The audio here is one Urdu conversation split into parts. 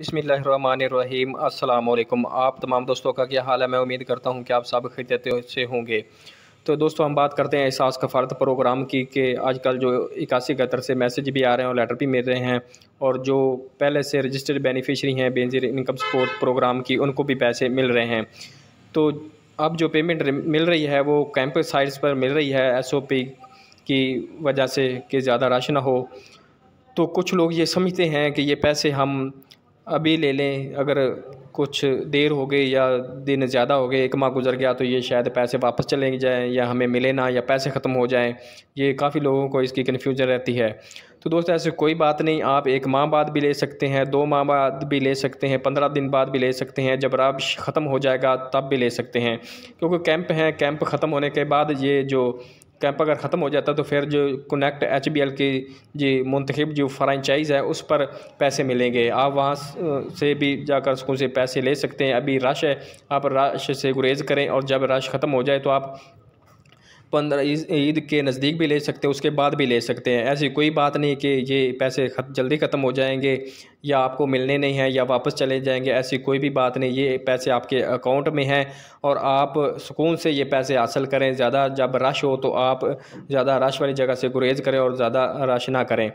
بسم اللہ الرحمن الرحیم السلام علیکم آپ تمام دوستوں کا کیا حال ہے میں امید کرتا ہوں کہ آپ سب خدیتوں سے ہوں گے تو دوستوں ہم بات کرتے ہیں احساس کفارت پروگرام کی کہ آج کل جو اکاسی کا سے میسج بھی آ رہے ہیں اور لیٹر بھی مل رہے ہیں اور جو پہلے سے رجسٹرڈ بینیفیشری ہیں بینزیر انکم سپورٹ پروگرام کی ان کو بھی پیسے مل رہے ہیں تو اب جو پیمنٹ مل رہی ہے وہ کیمپ سائٹس پر مل رہی ہے ایس او پی کی وجہ سے کہ زیادہ رش نہ ہو تو کچھ لوگ یہ سمجھتے ہیں کہ یہ پیسے ہم ابھی لے لیں اگر کچھ دیر ہو گئی یا دن زیادہ ہو گئے ایک ماہ گزر گیا تو یہ شاید پیسے واپس چلے جائیں یا ہمیں ملے نہ یا پیسے ختم ہو جائیں یہ کافی لوگوں کو اس کی کنفیوژن رہتی ہے تو دوست ایسے کوئی بات نہیں آپ ایک ماہ بعد بھی لے سکتے ہیں دو ماہ بعد بھی لے سکتے ہیں پندرہ دن بعد بھی لے سکتے ہیں جب راب ختم ہو جائے گا تب بھی لے سکتے ہیں کیونکہ کیمپ ہیں کیمپ ختم ہونے کے بعد یہ جو کیمپ اگر ختم ہو جاتا تو پھر جو کنیکٹ ایچ بی ایل کی جی منتخب جو فرانچائز ہے اس پر پیسے ملیں گے آپ وہاں سے بھی جا کر سکون سے پیسے لے سکتے ہیں ابھی رش ہے آپ رش سے گریز کریں اور جب رش ختم ہو جائے تو آپ پندرہ عید کے نزدیک بھی لے سکتے ہیں اس کے بعد بھی لے سکتے ہیں ایسی کوئی بات نہیں کہ یہ پیسے جلدی ختم ہو جائیں گے یا آپ کو ملنے نہیں ہیں یا واپس چلے جائیں گے ایسی کوئی بھی بات نہیں یہ پیسے آپ کے اکاؤنٹ میں ہیں اور آپ سکون سے یہ پیسے حاصل کریں زیادہ جب رش ہو تو آپ زیادہ رش والی جگہ سے گریز کریں اور زیادہ رش نہ کریں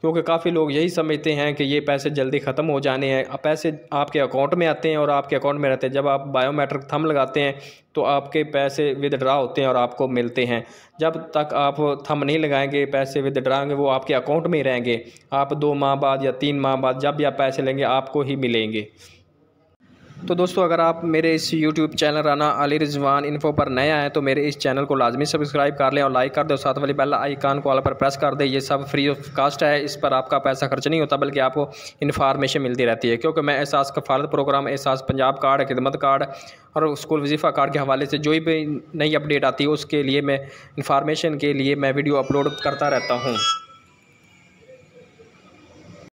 کیونکہ کافی لوگ یہی سمجھتے ہیں کہ یہ پیسے جلدی ختم ہو جانے ہیں پیسے آپ کے اکاؤنٹ میں آتے ہیں اور آپ کے اکاؤنٹ میں رہتے ہیں جب آپ بایو میٹرک تھم لگاتے ہیں تو آپ کے پیسے ودڈرا ہوتے ہیں اور آپ کو ملتے ہیں جب تک آپ تھم نہیں لگائیں گے پیسے ودڈرا ہوں گے وہ آپ کے اکاؤنٹ میں ہی رہیں گے آپ دو ماہ بعد یا تین ماہ بعد جب بھی آپ پیسے لیں گے آپ کو ہی ملیں گے تو دوستو اگر آپ میرے اس YouTube channel Rana Ali Rizwan info پر نئے آئے تو میرے اس چینل کو لازمی سبسکرائب کر لیں اور لائک کر دیں اور ساتھ والی بیل آئیکان کو آل پر پریس کر دیں یہ سب فری آف کاسٹ ہے اس پر آپ کا پیسہ خرچ نہیں ہوتا بلکہ آپ کو انفارمیشن ملتی رہتی ہے کیونکہ میں احساس Kafaalat programme Ehsaas Punjab card Khidmat card اور اسکول وظیفہ کارڈ کے حوالے سے جو بھی نئی اپڈیٹ آتی ہے اس کے لیے میں انفارمیشن کے لیے میں ویڈیو اپلوڈ کرتا رہتا ہوں